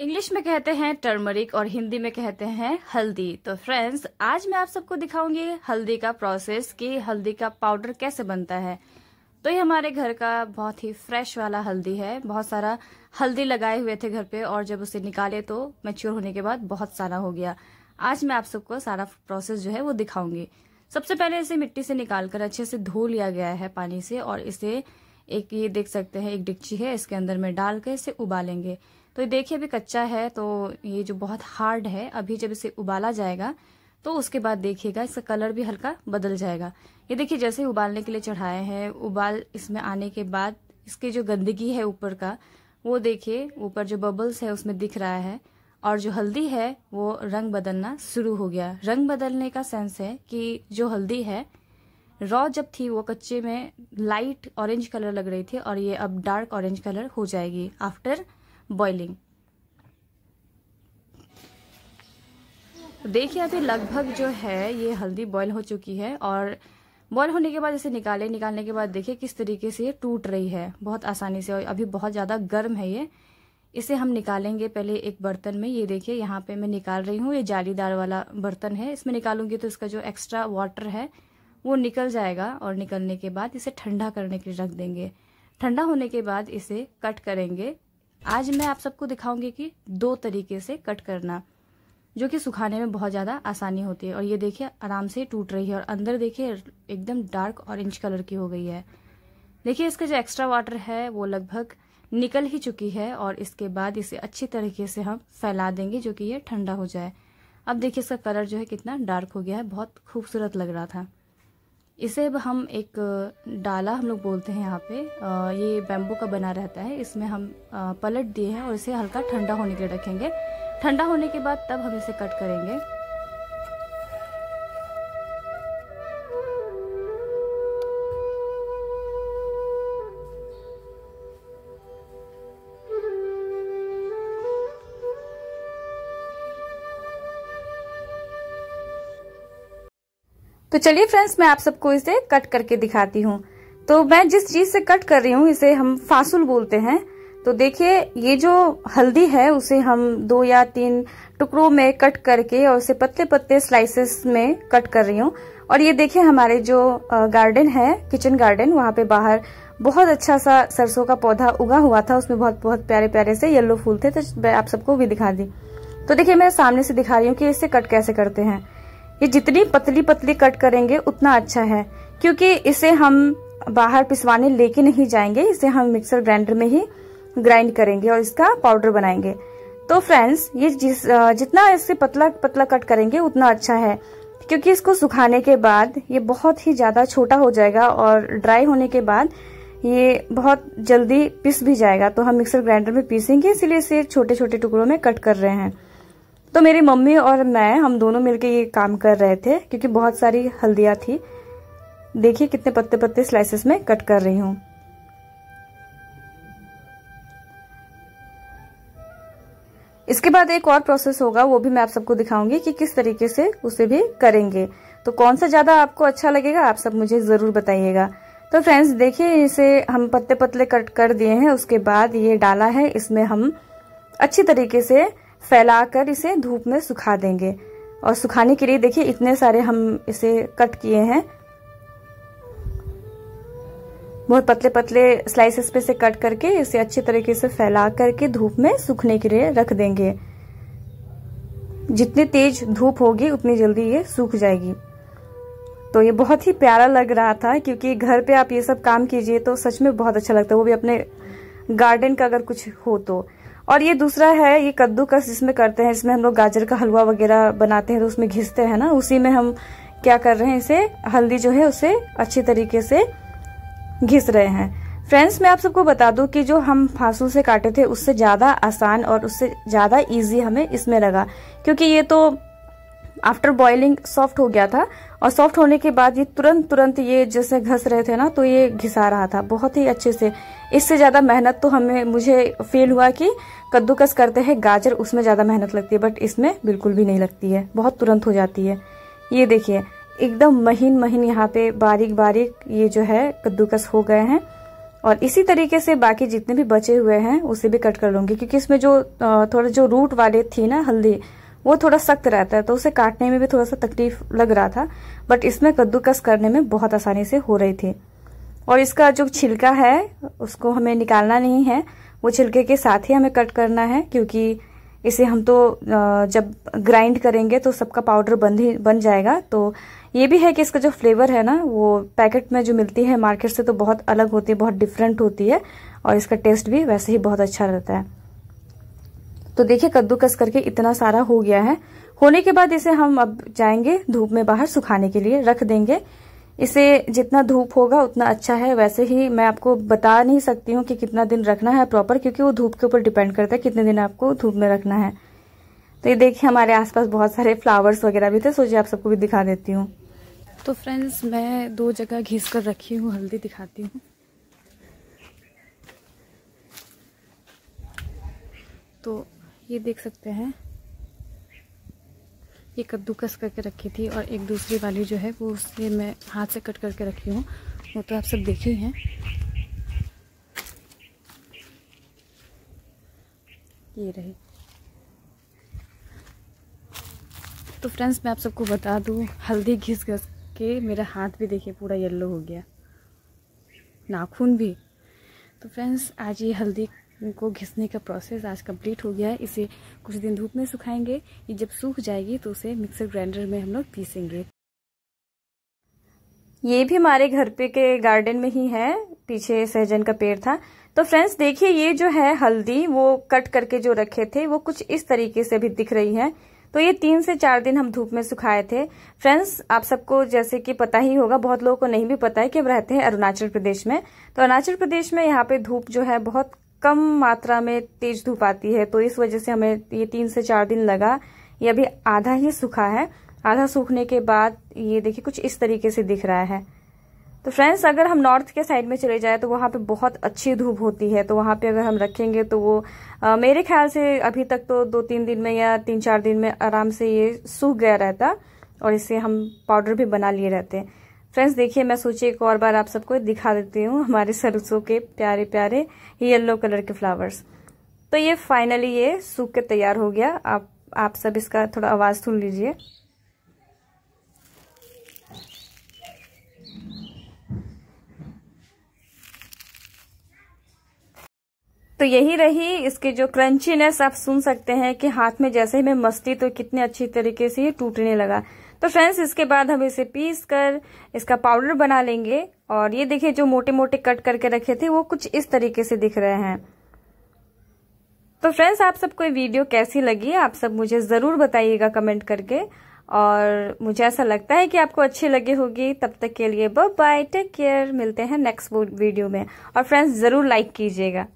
English में कहते हैं टर्मरिक और हिंदी में कहते हैं हल्दी तो फ्रेंड्स आज मैं आप सबको दिखाऊंगी हल्दी का प्रोसेस कि हल्दी का पाउडर कैसे बनता है तो ये हमारे घर का बहुत ही फ्रेश वाला हल्दी है बहुत सारा हल्दी लगाए हुए थे घर पे और जब उसे निकाले तो मैच्योर होने के बाद बहुत सारा हो गया आज मैं आप सबको सारा प्रोसेस जो है वो दिखाऊंगी सबसे पहले इसे मिट्टी से निकाल कर अच्छे से धो लिया गया है पानी से और इसे एक ये देख सकते हैं एक डिक्ची है इसके अंदर में डाल कर इसे उबालेंगे तो ये देखिए अभी कच्चा है तो ये जो बहुत हार्ड है अभी जब इसे उबाला जाएगा तो उसके बाद देखिएगा इसका कलर भी हल्का बदल जाएगा ये देखिए जैसे उबालने के लिए चढ़ाए हैं उबाल इसमें आने के बाद इसकी जो गंदगी है ऊपर का वो देखिए ऊपर जो बबल्स है उसमें दिख रहा है और जो हल्दी है वो रंग बदलना शुरू हो गया रंग बदलने का सेंस है कि जो हल्दी है रॉ जब थी वो कच्चे में लाइट ऑरेंज कलर लग रही थी और ये अब डार्क ऑरेंज कलर हो जाएगी आफ्टर बॉइलिंग देखिए अभी लगभग जो है ये हल्दी बॉईल हो चुकी है और बॉयल होने के बाद इसे निकाले निकालने के बाद देखिए किस तरीके से ये टूट रही है बहुत आसानी से और अभी बहुत ज़्यादा गर्म है ये इसे हम निकालेंगे पहले एक बर्तन में ये देखिए यहाँ पे मैं निकाल रही हूँ ये जालीदार वाला बर्तन है इसमें निकालूंगी तो इसका जो एक्स्ट्रा वाटर है वो निकल जाएगा और निकलने के बाद इसे ठंडा करने के लिए रख देंगे ठंडा होने के बाद इसे कट करेंगे आज मैं आप सबको दिखाऊंगी कि दो तरीके से कट करना जो कि सुखाने में बहुत ज़्यादा आसानी होती है और ये देखिए आराम से टूट रही है और अंदर देखिए एकदम डार्क ऑरेंज कलर की हो गई है देखिए इसका जो एक्स्ट्रा वाटर है वो लगभग निकल ही चुकी है और इसके बाद इसे अच्छी तरीके से हम फैला देंगे जो कि ये ठंडा हो जाए अब देखिए इसका कलर जो है कितना डार्क हो गया है बहुत खूबसूरत लग रहा था इसे अब हम एक डाला हम लोग बोलते हैं यहाँ पे ये बैम्बू का बना रहता है इसमें हम पलट दिए हैं और इसे हल्का ठंडा होने के लिए रखेंगे ठंडा होने के बाद तब हम इसे कट करेंगे तो चलिए फ्रेंड्स मैं आप सबको इसे कट करके दिखाती हूँ तो मैं जिस चीज से कट कर रही हूँ इसे हम फासुल बोलते हैं तो देखिए ये जो हल्दी है उसे हम दो या तीन टुकड़ों में कट करके और उसे पतले पतले स्लाइसेस में कट कर रही हूँ और ये देखिए हमारे जो गार्डन है किचन गार्डन वहाँ पे बाहर बहुत अच्छा सा सरसों का पौधा उगा हुआ था उसमें बहुत बहुत प्यारे प्यारे से येलो फूल थे तो मैं आप सबको भी दिखा दी तो देखिये मैं सामने से दिखा रही हूँ कि इसे कट कैसे करते हैं ये जितनी पतली पतली कट करेंगे उतना अच्छा है क्योंकि इसे हम बाहर पिसवाने लेके नहीं जाएंगे इसे हम मिक्सर ग्राइंडर में ही ग्राइंड करेंगे और इसका पाउडर बनाएंगे तो फ्रेंड्स ये जिस जितना इससे पतला पतला कट करेंगे उतना अच्छा है क्योंकि इसको सुखाने के बाद ये बहुत ही ज़्यादा छोटा हो जाएगा और ड्राई होने के बाद ये बहुत जल्दी पिस भी जाएगा तो हम मिक्सर ग्राइंडर में पीसेंगे इसलिए इसे छोटे छोटे टुकड़ों में कट कर रहे हैं तो मेरी मम्मी और मैं हम दोनों मिलके ये काम कर रहे थे क्योंकि बहुत सारी हल्दिया थी देखिए कितने पत्ते पत्ते स्लाइसेस में कट कर रही हूँ इसके बाद एक और प्रोसेस होगा वो भी मैं आप सबको दिखाऊंगी कि किस तरीके से उसे भी करेंगे तो कौन सा ज़्यादा आपको अच्छा लगेगा आप सब मुझे ज़रूर बताइएगा तो फ्रेंड्स देखिए इसे हम पत्ते पतले कट कर दिए हैं उसके बाद ये डाला है इसमें हम अच्छी तरीके से फैलाकर इसे धूप में सुखा देंगे और सुखाने के लिए देखिए इतने सारे हम इसे कट किए हैं बहुत पतले पतले स्लाइसेस पे से कट करके इसे अच्छे तरीके से फैला करके धूप में सूखने के लिए रख देंगे जितनी तेज धूप होगी उतनी जल्दी ये सूख जाएगी तो ये बहुत ही प्यारा लग रहा था क्योंकि घर पे आप ये सब काम कीजिए तो सच में बहुत अच्छा लगता है वो भी अपने गार्डन का अगर कुछ हो तो और ये दूसरा है ये कद्दूकस जिसमें करते हैं इसमें हम लोग गाजर का हलवा वगैरह बनाते हैं तो उसमें घिसते हैं ना उसी में हम क्या कर रहे हैं इसे हल्दी जो है उसे अच्छी तरीके से घिस रहे हैं फ्रेंड्स मैं आप सबको बता दूं कि जो हम फांसू से काटे थे उससे ज़्यादा आसान और उससे ज़्यादा इजी हमें इसमें लगा क्योंकि ये तो आफ्टर बॉइलिंग सॉफ्ट हो गया था और सॉफ्ट होने के बाद ये तुरंत तुरंत ये जैसे घस रहे थे ना तो ये घिसा रहा था बहुत ही अच्छे से इससे ज़्यादा मेहनत तो हमें मुझे फील हुआ कि कद्दूकस करते हैं गाजर उसमें ज़्यादा मेहनत लगती है बट इसमें बिल्कुल भी नहीं लगती है बहुत तुरंत हो जाती है ये देखिए एकदम महीन महीन यहाँ पे बारीक बारीक ये जो है कद्दूकस हो गए हैं और इसी तरीके से बाकी जितने भी बचे हुए हैं उसे भी कट कर लूंगी क्योंकि इसमें जो थोड़ा जो रूट वाले थी ना हल्दी वो थोड़ा सख्त रहता है तो उसे काटने में भी थोड़ा सा तकलीफ लग रहा था बट इसमें कद्दूकस करने में बहुत आसानी से हो रही थी और इसका जो छिलका है उसको हमें निकालना नहीं है वो छिलके के साथ ही हमें कट करना है क्योंकि इसे हम तो जब ग्राइंड करेंगे तो सबका पाउडर बन ही बन जाएगा तो ये भी है कि इसका जो फ्लेवर है ना वो पैकेट में जो मिलती है मार्केट से तो बहुत अलग होती है बहुत डिफरेंट होती है और इसका टेस्ट भी वैसे ही बहुत अच्छा रहता है तो देखिए कद्दूकस करके इतना सारा हो गया है होने के बाद इसे हम अब जाएंगे धूप में बाहर सुखाने के लिए रख देंगे इसे जितना धूप होगा उतना अच्छा है वैसे ही मैं आपको बता नहीं सकती हूँ कि कितना दिन रखना है प्रॉपर क्योंकि वो धूप के ऊपर डिपेंड करता है कितने दिन आपको धूप में रखना है तो ये देखिए हमारे आसपास बहुत सारे फ्लावर्स वगैरह भी थे सोचिए आप सबको भी दिखा देती हूँ तो फ्रेंड्स मैं दो जगह घिस कर रखी हूँ हल्दी दिखाती हूँ तो ये देख सकते हैं ये कद्दूकस करके रखी थी और एक दूसरी वाली जो है वो उसके मैं हाथ से कट करके रखी हूँ वो तो आप सब देखे हैं ये रही तो फ्रेंड्स मैं आप सबको बता दूँ हल्दी घिस घस के मेरा हाथ भी देखिए पूरा येलो हो गया नाखून भी तो फ्रेंड्स आज ये हल्दी इनको घिसने का प्रोसेस आज कंप्लीट हो गया है इसे कुछ दिन धूप में सुखाएंगे ये जब सूख जाएगी तो उसे मिक्सर ग्राइंडर में हम लोग पीसेंगे ये भी हमारे घर पे के गार्डन में ही है पीछे सहजन का पेड़ था तो फ्रेंड्स देखिए ये जो है हल्दी वो कट करके जो रखे थे वो कुछ इस तरीके से भी दिख रही है तो ये तीन से चार दिन हम धूप में सुखाए थे फ्रेंड्स आप सबको जैसे कि पता ही होगा बहुत लोगों को नहीं भी पता है कि हम रहते हैं अरुणाचल प्रदेश में तो अरुणाचल प्रदेश में यहाँ पे धूप जो है बहुत कम मात्रा में तेज धूप आती है तो इस वजह से हमें ये तीन से चार दिन लगा ये अभी आधा ही सूखा है आधा सूखने के बाद ये देखिए कुछ इस तरीके से दिख रहा है तो फ्रेंड्स अगर हम नॉर्थ के साइड में चले जाए तो वहां पे बहुत अच्छी धूप होती है तो वहां पे अगर हम रखेंगे तो वो आ, मेरे ख्याल से अभी तक तो दो तीन दिन में या तीन चार दिन में आराम से ये सूख गया रहता और इससे हम पाउडर भी बना लिए रहते हैं फ्रेंड्स देखिए मैं सोचिए एक और बार आप सबको दिखा देती हूँ हमारे सरसों के प्यारे प्यारे येलो कलर के फ्लावर्स तो ये फाइनली ये सूख के तैयार हो गया आप आप सब इसका थोड़ा आवाज़ सुन लीजिए तो यही रही इसके जो क्रंचीनेस आप सुन सकते हैं कि हाथ में जैसे ही मैं मस्ती तो कितने अच्छी तरीके से ये टूटने लगा तो फ्रेंड्स इसके बाद हम इसे पीस कर इसका पाउडर बना लेंगे और ये देखिए जो मोटे मोटे कट करके रखे थे वो कुछ इस तरीके से दिख रहे हैं तो फ्रेंड्स आप सबको ये वीडियो कैसी लगी आप सब मुझे ज़रूर बताइएगा कमेंट करके और मुझे ऐसा लगता है कि आपको अच्छी लगी होगी तब तक के लिए बाय टेक केयर मिलते हैं नेक्स्ट वीडियो में और फ्रेंड्स ज़रूर लाइक कीजिएगा